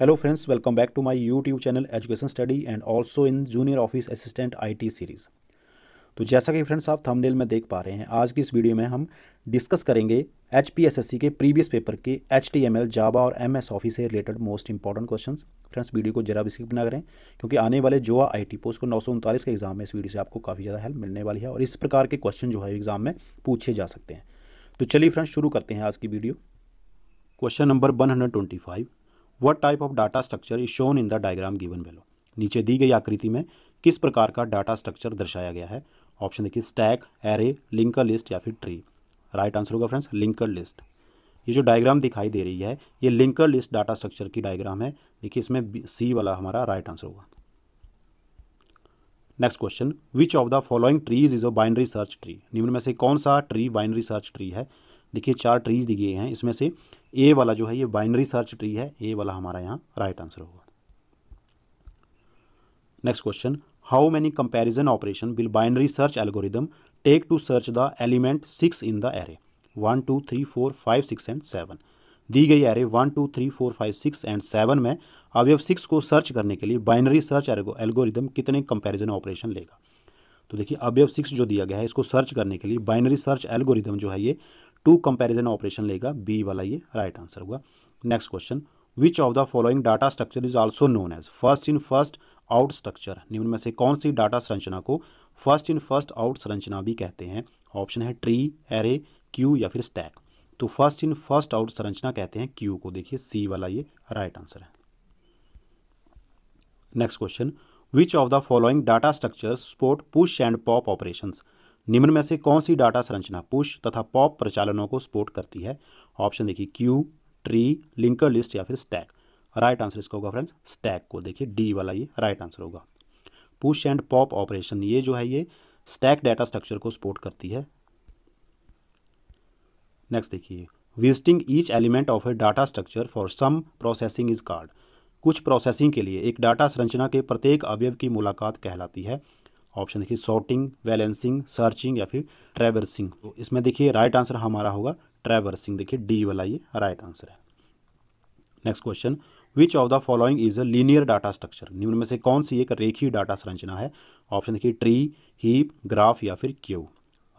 Hello friends welcome back to my YouTube channel education study and also in junior office assistant IT series तो जैसा कि friends आप thumbnail में देख पा रहे हैं आज की इस वीडियो में हम डिस्कस करेंगे एच के प्रीवियस पेपर के एच टी जावा और एम एस ऑफिस से related most important question friends video को जरा भी स्किप ना करें क्योंकि आने वाले जो आई टी पोस्ट को नौ के एग्जाम में इस वीडियो से आपको काफ़ी ज़्यादा हेल्प मिलने वाली है और इस प्रकार के क्वेश्चन जो है एग्जाम में पूछे जा सकते हैं तो चलिए फ्रेंड्स शुरू करते हैं आज की video question number one hundred twenty five what type of data structure is shown in the diagram given below नीचे दी गई आकृति में किस प्रकार का डाटा स्ट्रक्चर दर्शाया गया है ऑप्शन देखिए स्टैक एरे लिंकर लिस्ट या फिर ट्री राइट आंसर होगा फ्रेंड्स लिंकर लिस्ट ये जो डायग्राम दिखाई दे रही है ये लिंकर लिस्ट डाटा स्ट्रक्चर की डायग्राम है देखिए इसमें सी वाला हमारा राइट आंसर होगा next question which of the following trees is a binary search tree निम्न में से कौन सा ट्री बाइनरी सर्च ट्री है देखिए चार ट्रीज दिए हैं इसमें से ए वाला जो है ये बाइनरी सर्च ट्री है ए वाला हमारा यहाँ राइट आंसर होगा next question how many comparison operation will binary search algorithm take to search the element six in the array one two three four five six and seven दी गई array one two three four five six and seven में अवयव six को search करने के लिए binary search algorithm कितने comparison operation लेगा तो देखिए अवयव सिक्स जो दिया गया है इसको सर्च करने के लिए बाइनरी सर्च एल्गोरिदम जो है ये टू कंपेरिजन ऑपरेशन लेगा बी वाला ये राइट आंसर होगा next question which of the following data structure is also known as first in first out structure निम्न में से कौन सी डाटा संरचना को फर्स्ट इन फर्स्ट आउट संरचना भी कहते हैं ऑप्शन है ट्री एरे क्यू या फिर स्टैक तो फर्स्ट इन फर्स्ट आउट संरचना कहते हैं क्यू को देखिए सी वाला ये राइट आंसर है next question which of the following data structure support push and pop operations निम्न में से कौन सी डाटा संरचना पुश तथा पॉप प्रचालनों को सपोर्ट करती है ऑप्शन देखिए क्यू ट्री लिंकर लिस्ट या फिर स्टैक राइट आंसर इसका होगा फ्रेंड्स स्टैक को देखिए डी वाला ये राइट आंसर होगा पुश एंड पॉप ऑपरेशन ये जो है ये स्टैक डाटा स्ट्रक्चर को सपोर्ट करती है नेक्स्ट देखिए visiting each element of a data structure for some processing is called कुछ प्रोसेसिंग के लिए एक डाटा संरचना के प्रत्येक अवयव की मुलाकात कहलाती है ऑप्शन देखिए सॉर्टिंग बैलेंसिंग सर्चिंग या फिर ट्रैवर्सिंग तो इसमें देखिए राइट आंसर हमारा होगा ट्रैवर्सिंग देखिए डी वाला ये राइट आंसर है next question which of the following is a linear data structure निम्न में से कौन सी एक रेखीय डाटा संरचना है ऑप्शन देखिए ट्री ही ग्राफ या फिर क्यू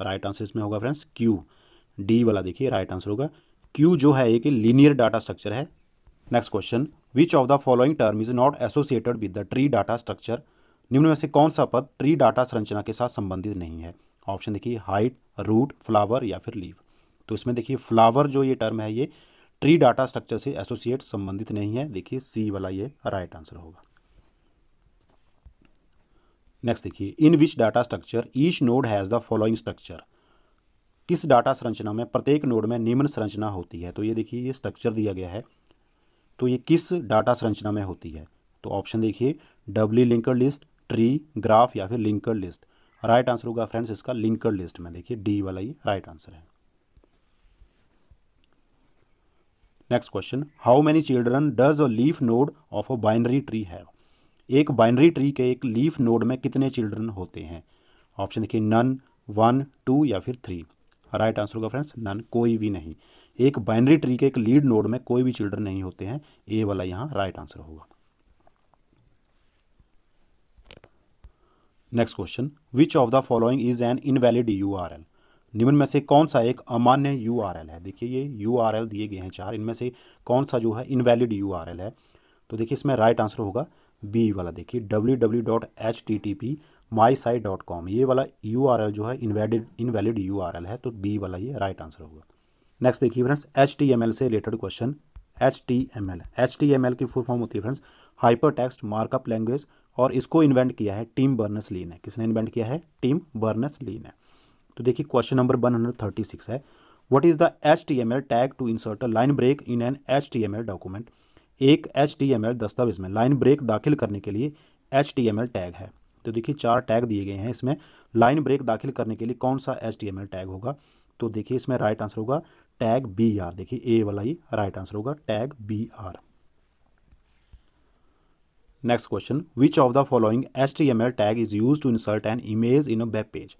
राइट आंसर इसमें होगा फ्रेंड्स क्यू डी वाला देखिए राइट आंसर होगा क्यू जो है एक लीनियर डाटा स्ट्रक्चर है next question which of the following term is not associated with the tree data structure निम्न में से कौन सा पद ट्री डाटा संरचना के साथ संबंधित नहीं है ऑप्शन देखिए हाइट रूट फ्लावर या फिर लीव तो इसमें देखिए फ्लावर जो ये टर्म है ये ट्री डाटा स्ट्रक्चर से एसोसिएट संबंधित नहीं है देखिए सी वाला ये राइट आंसर होगा नेक्स्ट देखिए in which data structure each node has the following structure किस डाटा संरचना में प्रत्येक नोड में निम्न संरचना होती है तो ये देखिए ये स्ट्रक्चर दिया गया है तो ये किस डाटा संरचना में होती है तो ऑप्शन देखिए doubly linked list tree graph या फिर लिंकड लिस्ट राइट आंसर होगा फ्रेंड्स इसका लिंकड लिस्ट में देखिए डी वाला ये राइट आंसर है next question how many children does a leaf node of a binary tree have एक बाइनरी ट्री के एक लीफ नोड में कितने चिल्ड्रन होते हैं ऑप्शन देखिए नन वन टू या फिर थ्री राइट आंसर होगा फ्रेंड्स नन कोई भी नहीं एक बाइनरी ट्री के एक लीड नोड में कोई भी चिल्ड्रन नहीं होते हैं ए वाला यहाँ राइट आंसर होगा next question which of the following is an invalid U R L निम्न में से कौन सा एक अमान्य यू आर एल है देखिए ये यू आर एल दिए गए हैं चार इनमें से कौन सा जो है इनवैलिड यू आर एल है तो देखिए इसमें राइट आंसर होगा बी वाला देखिए W W dot H T T P my site dot com ये वाला यू आर एल जो है invalid invalid U R L है तो बी वाला ये राइट आंसर होगा नेक्स्ट देखिए friends H T M L से related question H T M L H T M L की फुल फॉर्म होती है friends hyper text markup language और इसको इन्वेंट किया है टीम बर्नस ली ने किसने इन्वेंट किया है टीम बर्नस ली ने तो देखिए question number one hundred thirty six है what is the H T M L tag to insert a line break in an H T M L document एक H T M L दस्तावेज में line break दाखिल करने के लिए H T M L tag है तो देखिए चार टैग दिए गए हैं इसमें लाइन ब्रेक दाखिल करने के लिए कौन सा H T M L tag होगा तो देखिए इसमें राइट आंसर होगा टैग बी आर देखिए ए वाला ही राइट आंसर होगा tag B R next question which of the following H T M L tag is use to insert an image in a web page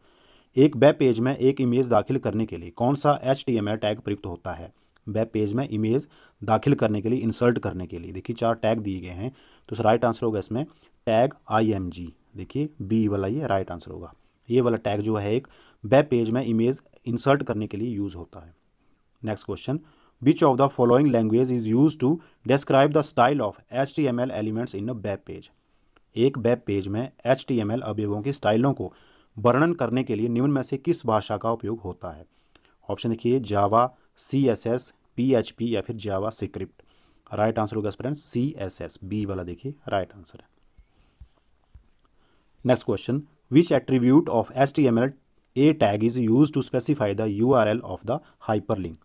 एक web page में एक image दाखिल करने के लिए कौन सा एच टैग प्रयुक्त होता है वेब पेज में इमेज दाखिल करने के लिए इंसर्ट करने के लिए देखिए चार टैग दिए गए हैं तो राइट आंसर होगा इसमें टैग आई एम जी देखिए बी वाला ये राइट आंसर होगा ये वाला टैग जो है एक वेब पेज में इमेज इंसर्ट करने के लिए यूज़ होता है next question Which of the following language is used to describe the style of HTML elements in a web page? एक वेब पेज में एच टी एम एल अवयवों की स्टाइलों को वर्णन करने के लिए निम्न में से किस भाषा का उपयोग होता है ऑप्शन देखिए Java C S S P H P या फिर जावा सिक्रिप्ट राइट आंसर होगा स्प्रेंड सी एस एस बी वाला देखिए राइट आंसर है next question which attribute of H T M L A tag is use to specify the U R L of the hyper link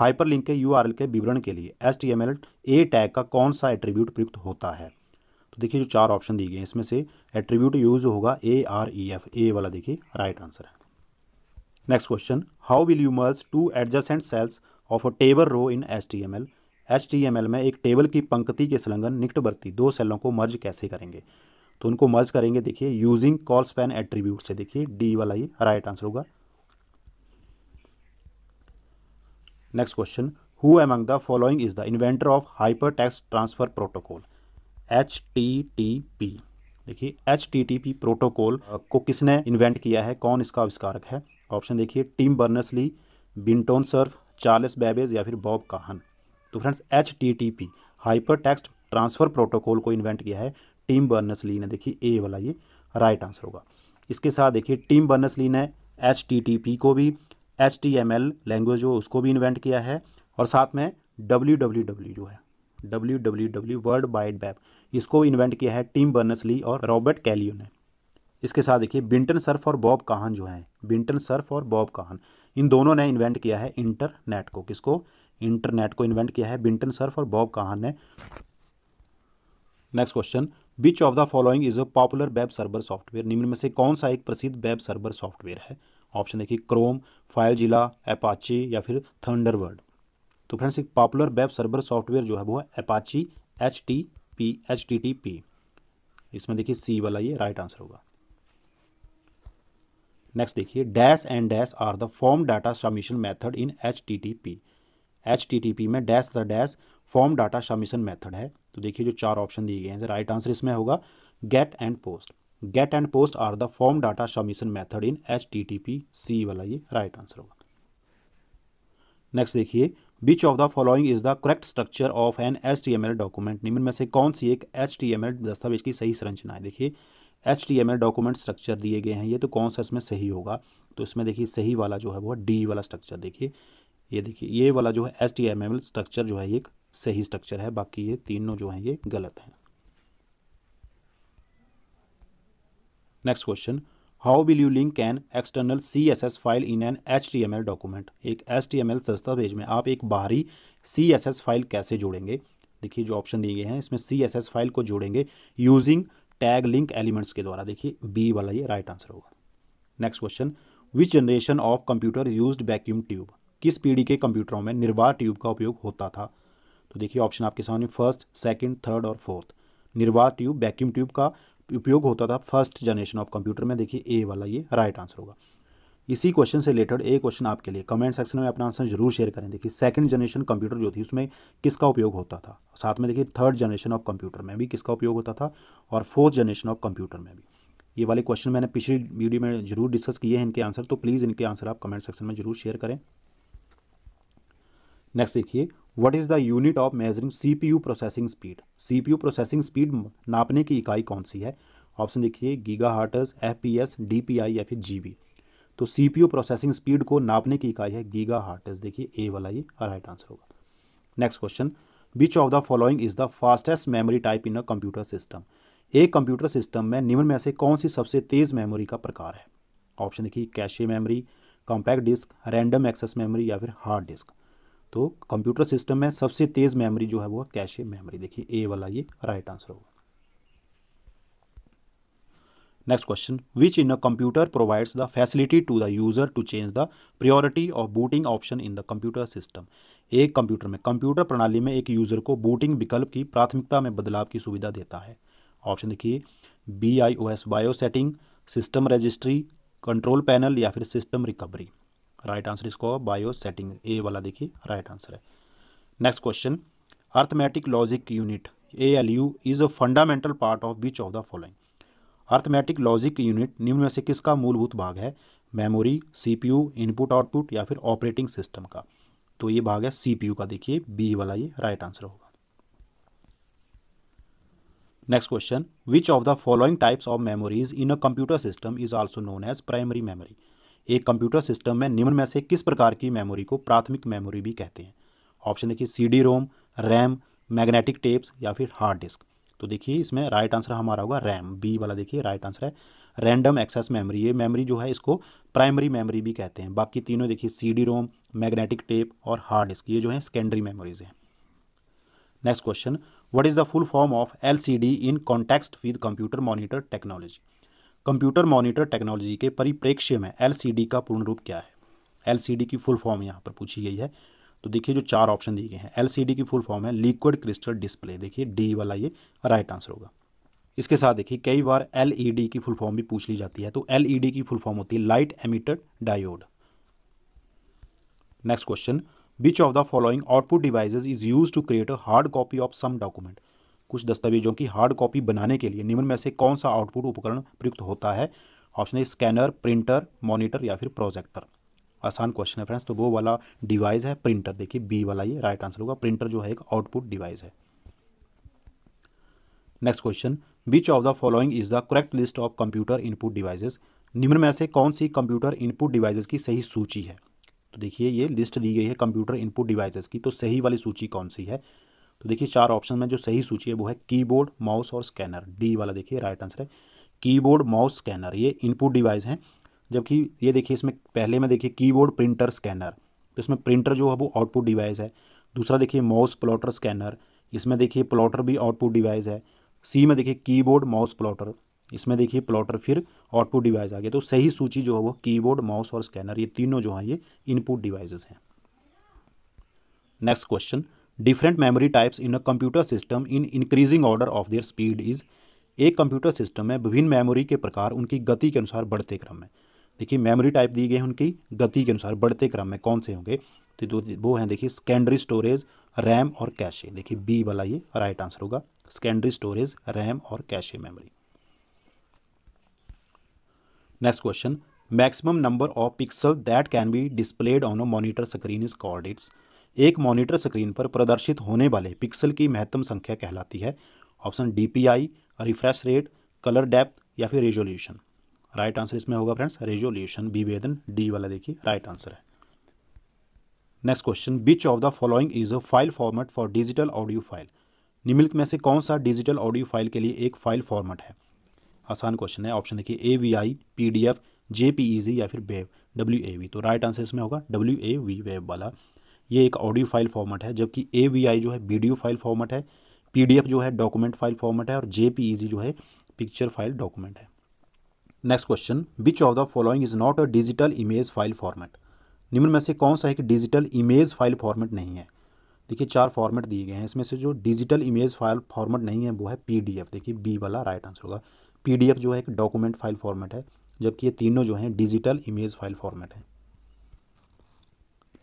hyperlink के URL के विवरण के लिए S T M L A tag का कौन सा attribute प्रयुक्त होता है तो देखिए जो चार ऑप्शन दिए गए हैं इसमें से एट्रीब्यूट यूज होगा A R E F A वाला देखिए राइट आंसर है next question how will you merge two adjacent cells of a table row in S T M L H में एक टेबल की पंक्ति के संलग्न निकटवर्ती दो सेलों को मर्ज कैसे करेंगे तो उनको मर्ज करेंगे देखिए यूजिंग कॉल स्पैन एट्रीब्यूट से देखिए डी वाला ये राइट आंसर होगा next question who among the following is the inventor of hyper text transfer protocol H T T P देखिए H T T P protocol को किसने इन्वेंट किया है कौन इसका आविष्कारक है ऑप्शन देखिए Tim Berners Lee Vinton Cerf Charles Babbage या फिर बॉब काहन तो friends H T T P hyper text transfer protocol को इन्वेंट किया है टीम बर्नसली ली ने देखिए ए वाला ये राइट आंसर होगा इसके साथ देखिए टीम बर्नसली ली ने एच टी टी पी को भी H T M L language हो उसको भी इन्वेंट किया है और साथ में डब्ल्यू डब्ल्यू डब्ल्यू जो है W W W world wide web इसको इन्वेंट किया है टीम बर्नस ली और रॉबर्ट कैलियो ने इसके साथ देखिए बिंटन सर्फ और बॉब काहन जो हैं बिंटन सर्फ और बॉब काहन इन दोनों ने इन्वेंट किया है इंटरनेट को किसको इंटरनेट को इन्वेंट किया है बिंटन सर्फ और बॉब काहन ने next question which of the following is a popular web server software निम्न में से कौन सा एक प्रसिद्ध वेब सर्वर सॉफ्टवेयर है ऑप्शन देखिए क्रोम फाइल जिला एपाची या फिर थंडरबर्ड तो फ्रेंड्स एक पॉपुलर वेब सर्वर सॉफ्टवेयर जो है वो है Apache H T P H T T P इसमें देखिए सी वाला ये राइट आंसर होगा नेक्स्ट देखिए dash and dash are the form data submission method in H T T P H T T P में dash the dash form data submission method है तो देखिए जो चार ऑप्शन दिए गए हैं राइट आंसर इसमें होगा get and post get and post are the form data submission method in H T T P C वाला ये राइट आंसर होगा नेक्स्ट देखिए which of the following is the correct structure of an H T M L document निम्न में से कौन सी एक H T M L दस्तावेज की सही संरचना है देखिए H T M L document structure दिए गए हैं ये तो कौन सा इसमें सही होगा तो इसमें देखिए सही वाला जो है वो डी वाला स्ट्रक्चर देखिए ये देखिए ये वाला जो है H T M L structure जो है एक सही स्ट्रक्चर है बाकी ये तीनों जो हैं ये गलत हैं next question how will you link an external C S S file in an H T M L document एक एस टी एम एल दस्तावेज में आप एक बाहरी सी एस एस फाइल कैसे जोड़ेंगे देखिए जो ऑप्शन दिए गए हैं इसमें सी एस एस फाइल को जोड़ेंगे यूजिंग टैग लिंक एलिमेंट्स के द्वारा देखिए बी वाला ये राइट आंसर होगा next question which generation of computer use vacuum tube किस पीढ़ी के कंप्यूटरों में निर्वाह ट्यूब का उपयोग होता था तो देखिए ऑप्शन आपके सामने फर्स्ट सेकेंड थर्ड और फोर्थ निर्वाह ट्यूब वैक्यूम ट्यूब का उपयोग होता था फर्स्ट जनरेशन ऑफ कंप्यूटर में देखिए ए वाला ये राइट आंसर होगा इसी क्वेश्चन से रिलेटेड एक क्वेश्चन आपके लिए कमेंट सेक्शन में अपना आंसर जरूर शेयर करें देखिए सेकंड जनरेशन कंप्यूटर जो थी उसमें किसका उपयोग होता था साथ में देखिए थर्ड जनरेशन ऑफ कंप्यूटर में भी किसका उपयोग होता था और फोर्थ जनरेशन ऑफ कंप्यूटर में भी ये वाले क्वेश्चन मैंने पिछली वीडियो में जरूर डिस्कस किए हैं इनके आंसर तो प्लीज़ इनके आंसर आप कमेंट सेक्शन में जरूर शेयर करें नेक्स्ट देखिए what is the unit of measuring CPU processing speed CPU processing speed नापने की इकाई कौन सी है ऑप्शन देखिए giga hertz F P S D P I या फिर जी बी तो C P U processing speed को नापने की इकाई है गीगा हार्टर्स देखिए ए वाला ये राइट आंसर होगा next question which of the following is the fastest memory type in a computer system एक कंप्यूटर सिस्टम में निम्न में से कौन सी सबसे तेज़ मेमोरी का प्रकार है ऑप्शन देखिए cache memory compact disk random access memory या फिर हार्ड डिस्क तो कंप्यूटर सिस्टम में सबसे तेज़ मेमोरी जो है वो कैशे मेमोरी देखिए ए वाला ये राइट आंसर होगा next question which in a computer provides the facility to the user to change the priority of booting option in the computer system एक कंप्यूटर में कंप्यूटर प्रणाली में एक यूजर को बूटिंग विकल्प की प्राथमिकता में बदलाव की सुविधा देता है ऑप्शन देखिए B I O S BIOS setting system registry control panel या फिर सिस्टम रिकवरी राइट आंसर इसको बायो सेटिंग ए वाला देखिए राइट आंसर है next question arithmetic logic unit A L U is a fundamental part of which of the following arithmetic logic unit निम्न में से किसका मूलभूत भाग है मेमोरी सीपीयू इनपुट आउटपुट या फिर ऑपरेटिंग सिस्टम का तो ये भाग है सीपीयू का देखिए बी वाला ये राइट आंसर होगा next question which of the following types of memories in a computer system is also known as primary memory एक कंप्यूटर सिस्टम में निम्न में से किस प्रकार की मेमोरी को प्राथमिक मेमोरी भी कहते हैं ऑप्शन देखिए C D ROM RAM magnetic tapes या फिर हार्ड डिस्क तो देखिए इसमें राइट आंसर हमारा होगा रैम बी वाला देखिए राइट आंसर है रैंडम एक्सेस मेमोरी ये मेमोरी जो है इसको प्राइमरी मेमोरी भी कहते हैं बाकी तीनों देखिए C D ROM magnetic tape और हार्ड डिस्क ये जो है सेकेंडरी मेमोरीज हैं next question what is the full form of L C D in context with computer monitor technology computer monitor technology के परिप्रेक्ष्य में एल का पूर्ण रूप क्या है एल की फुल फॉर्म यहाँ पर पूछी गई है तो देखिए जो चार ऑप्शन दिए गए हैं एल की फुल फॉर्म है लिक्विड क्रिस्टल डिस्प्ले देखिए डी वाला ये राइट आंसर होगा इसके साथ देखिए कई बार एल की फुल फॉर्म भी पूछ ली जाती है तो एल की फुल फॉर्म होती है light emitted diode next question which of the following output devices is use to create a hard copy of some document कुछ दस्तावेजों की हार्ड कॉपी बनाने के लिए निम्न में से कौन सा आउटपुट उपकरण प्रयुक्त होता है ऑप्शन है स्कैनर प्रिंटर मॉनिटर या फिर प्रोजेक्टर आसान क्वेश्चन है फ्रेंड्स तो वो वाला डिवाइस है प्रिंटर देखिए बी वाला ये राइट आंसर होगा प्रिंटर जो है एक आउटपुट डिवाइस है next question which of the following is the correct list of computer input devices निम्न में से कौन सी कंप्यूटर इनपुट डिवाइसेस की सही सूची है तो देखिए ये लिस्ट दी गई है कंप्यूटर इनपुट डिवाइसेस की तो सही वाली सूची कौन सी है तो देखिए चार ऑप्शन में जो सही सूची है वो है कीबोर्ड माउस और स्कैनर डी वाला देखिए राइट आंसर है कीबोर्ड माउस स्कैनर ये इनपुट डिवाइस हैं जबकि ये देखिए इसमें पहले में देखिए कीबोर्ड प्रिंटर स्कैनर तो इसमें प्रिंटर जो है वो आउटपुट डिवाइस है दूसरा देखिए माउस प्लॉटर स्कैनर इसमें देखिए प्लॉटर भी आउटपुट डिवाइस है सी में देखिए कीबोर्ड माउस प्लॉटर इसमें देखिए प्लॉटर फिर आउटपुट डिवाइस आ गया तो सही सूची जो है वो कीबोर्ड माउस और स्कैनर ये तीनों जो हैं ये इनपुट डिवाइसेस हैं next question different memory types in a computer system in increasing order of their speed is एक कंप्यूटर सिस्टम में विभिन्न मेमोरी के प्रकार उनकी गति के अनुसार बढ़ते क्रम में देखिए मेमोरी टाइप दिए गए हैं उनकी गति के अनुसार बढ़ते क्रम में कौन से होंगे तो वो हैं देखिए सेकेंडरी स्टोरेज रैम और कैशे देखिए बी वाला ये राइट आंसर होगा सेकेंडरी स्टोरेज रैम और cache memory next question maximum number of pixel that can be displayed on a monitor screen is called its एक मॉनिटर स्क्रीन पर प्रदर्शित होने वाले पिक्सल की महत्तम संख्या कहलाती है option D refresh rate colour depth या फिर रेजोल्यूशन राइट आंसर इसमें होगा फ्रेंड्स रेजोल्यूशन बी वेदन डी वाला देखिए राइट आंसर है next question which of the following is a file format for digital audio file निम्नलिखित में से कौन सा डिजिटल ऑडियो फाइल के लिए एक फाइल फॉर्मेट है आसान क्वेश्चन है ऑप्शन देखिए A V I P D F J P E G या फिर वेव डब्ल्यू ए वी तो राइट आंसर इसमें होगा डब्ल्यू ए वी वेव वाला ये एक ऑडियो फाइल फॉर्मेट है जबकि ए जो है वीडियो फाइल फॉर्मेट है पी जो है डॉक्यूमेंट फाइल फॉर्मेट है और जे e जो है पिक्चर फाइल डॉक्यूमेंट है next question which of the following is not a digital image file format निम्न में से कौन सा एक डिजिटल इमेज फाइल फॉर्मेट नहीं है देखिए चार फॉर्मेट दिए गए हैं इसमें से जो डिजिटल इमेज फाइल फॉर्मेट नहीं है वो है पी देखिए बी वाला राइट आंसर होगा पी जो है एक डॉक्यूमेंट फाइल फॉर्मेट है जबकि ये तीनों जो हैं डिजिटल इमेज फाइल फॉर्मेट है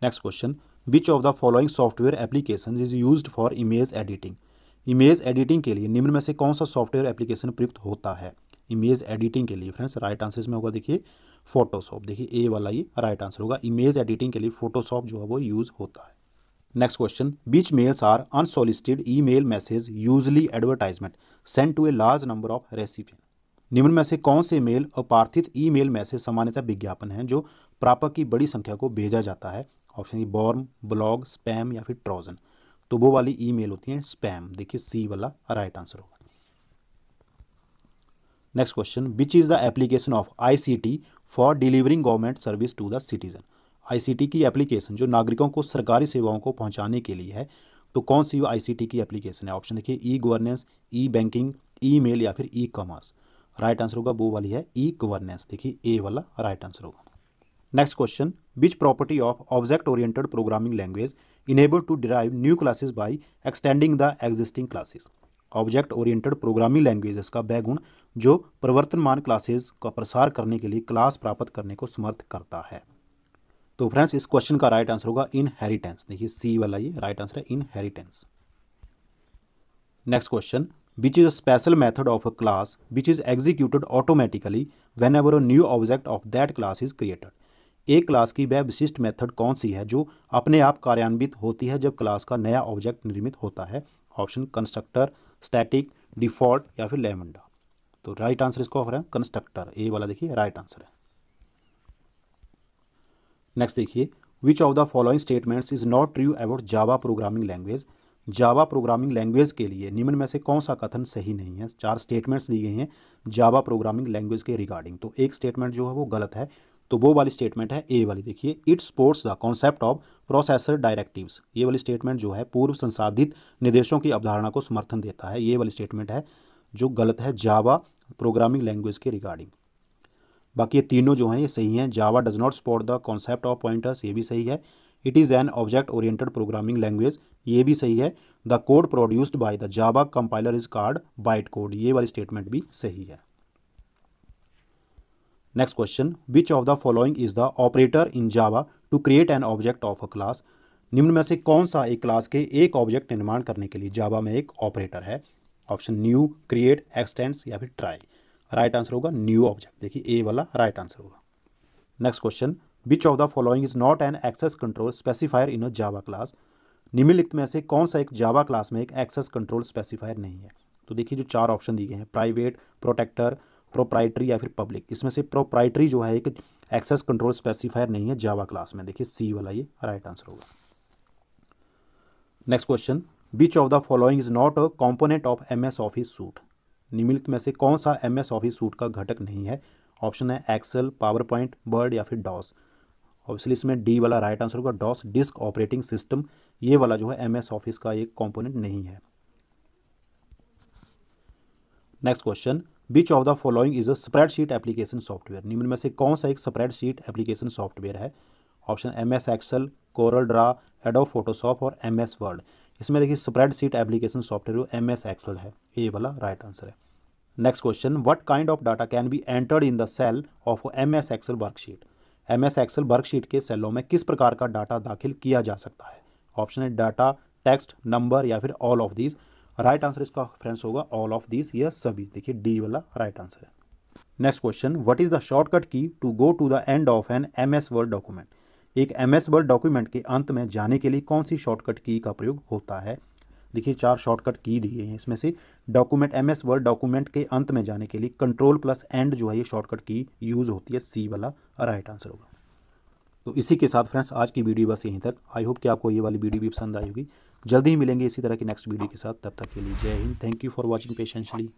next question which of the following software application is use for image editing image editing के लिए निम्न में से कौन सा सॉफ्टवेयर एप्लीकेशन प्रयुक्त होता है इमेज एडिटिंग के लिए फ्रेंड्स राइट आंसर इसमें होगा देखिए फोटोशॉप देखिए ए वाला ये राइट आंसर होगा इमेज एडिटिंग के लिए फोटोशॉप जो है वो यूज होता है next question which mails are unsolicited e mail message usually advertisement send to a large number of recipients निम्न में से कौन से मेल अपार्थित ई मेल मैसेज सामान्यतः विज्ञापन है जो प्रापक की बड़ी संख्या को भेजा जाता है ऑप्शन ई बॉर्म ब्लॉग स्पैम या फिर ट्रोजन तो वो वाली ईमेल होती है स्पैम देखिए सी वाला राइट आंसर होगा next question which is the application of ICT for delivering government service to the citizen ICT की एप्लीकेशन जो नागरिकों को सरकारी सेवाओं को पहुंचाने के लिए है तो कौन सी आईसीटी की एप्लीकेशन है ऑप्शन देखिए e governance e banking e mail या फिर ई कॉमर्स राइट आंसर होगा वो वाली है ई गवर्नेंस देखिए ए वाला राइट आंसर होगा next question which property of object oriented programming language enable to derive new classes by extending the existing classes object oriented programming languages का बैगुण जो प्रवर्तनमान क्लासेज का प्रसार करने के लिए क्लास प्राप्त करने को समर्थ करता है तो फ्रेंड्स इस क्वेश्चन का राइट आंसर होगा इनहेरिटेंस देखिए सी वाला ये राइट आंसर है inheritance next question which is a special method of a class which is executed automatically whenever a new object of that class is created एक class की वह विशिष्ट method कौन सी है जो अपने आप कार्यान्वित होती है जब क्लास का नया ऑब्जेक्ट निर्मित होता है ऑप्शन कंस्ट्रक्टर स्टैटिक डिफॉल्ट या फिर लेमंडा तो राइट आंसर इसको ऑफर है कंस्ट्रक्टर ए वाला देखिए राइट आंसर है नेक्स्ट देखिए which of the following statements is not true about Java programming language Java programming language के लिए निम्न में से कौन सा कथन सही नहीं है चार स्टेटमेंट्स दी गई हैं जावा प्रोग्रामिंग लैंग्वेज के रिगार्डिंग तो एक स्टेटमेंट जो है वो गलत है तो वो वाली स्टेटमेंट है ए वाली देखिए it supports the concept of processor directives ये वाली स्टेटमेंट जो है पूर्व संसाधित निर्देशों की अवधारणा को समर्थन देता है ये वाली स्टेटमेंट है जो गलत है जावा प्रोग्रामिंग लैंग्वेज के रिगार्डिंग बाकी ये तीनों जो हैं ये सही हैं Java does not support the concept of pointers ये भी सही है it is an object oriented programming language ये भी सही है the code produced by the Java compiler is called byte code ये वाली स्टेटमेंट भी सही है next question which of the following is the operator in Java to create an object of a class निम्न में से कौन सा एक क्लास के एक ऑब्जेक्ट निर्माण करने के लिए जावा में एक ऑपरेटर है ऑप्शन न्यू क्रिएट एक्सटेंड्स या फिर ट्राई राइट आंसर होगा न्यू ऑब्जेक्ट देखिए ए वाला राइट आंसर होगा next question which of the following is not an access control specifier in a Java class निम्नलिखित में से कौन सा एक जावा क्लास में एक एक्सेस कंट्रोल स्पेसिफायर नहीं है तो देखिए जो चार ऑप्शन दिए गए हैं प्राइवेट प्रोटेक्टर प्रोप्राइटरी या फिर पब्लिक इसमें से प्रोप्राइटरी जो है एक एक्सेस कंट्रोल स्पेसिफायर नहीं है जावा क्लास में देखिए सी वाला ये राइट आंसर होगा next question which of the following is not a component of M S Office suite निम्नलिखित में से कौन सा एम एस ऑफिस सूट का घटक नहीं है ऑप्शन है एक्सेल पावर पॉइंट बर्ड या फिर डॉस ऑब्वियसली इसमें डी वाला राइट आंसर होगा डॉस डिस्क ऑपरेटिंग सिस्टम ये वाला जो है एम एस ऑफिस का एक कॉम्पोनेंट नहीं है next question which of the following is a spreadsheet application software निम्न में से कौन सा एक स्प्रेडशीट एप्लीकेशन सॉफ्टवेयर है option M S Excel Corel draw Adobe Photoshop और एम एस वर्ड इसमें देखिए spreadsheet application software M S Excel है ये वाला राइट right आंसर है next question what kind of data can be entered in the cell of M S Excel worksheet M S Excel worksheet के सेलों में किस प्रकार का डाटा दाखिल किया जा सकता है ऑप्शन है डाटा टेक्स्ट नंबर या फिर all of these right answer इसका फ्रेंड्स होगा ऑल ऑफ दिस या सभी देखिए डी वाला राइट आंसर है next question what is the shortcut key to go to the end of an M S Word document एक एम एस वर्ड डॉक्यूमेंट के अंत में जाने के लिए कौन सी शॉर्टकट की का प्रयोग होता है देखिए चार शॉर्टकट की दिए हैं इसमें से document M S Word document के अंत में जाने के लिए कंट्रोल प्लस एंड जो है ये शॉर्टकट की यूज़ होती है सी वाला राइट आंसर होगा तो इसी के साथ फ्रेंड्स आज की वीडियो बस यहीं तक आई होप कि आपको ये वाली वीडियो भी पसंद आई होगी जल्दी ही मिलेंगे इसी तरह की नेक्स्ट वीडियो के साथ तब तक के लिए जय हिंद थैंक यू फॉर वॉचिंग पेशेंशली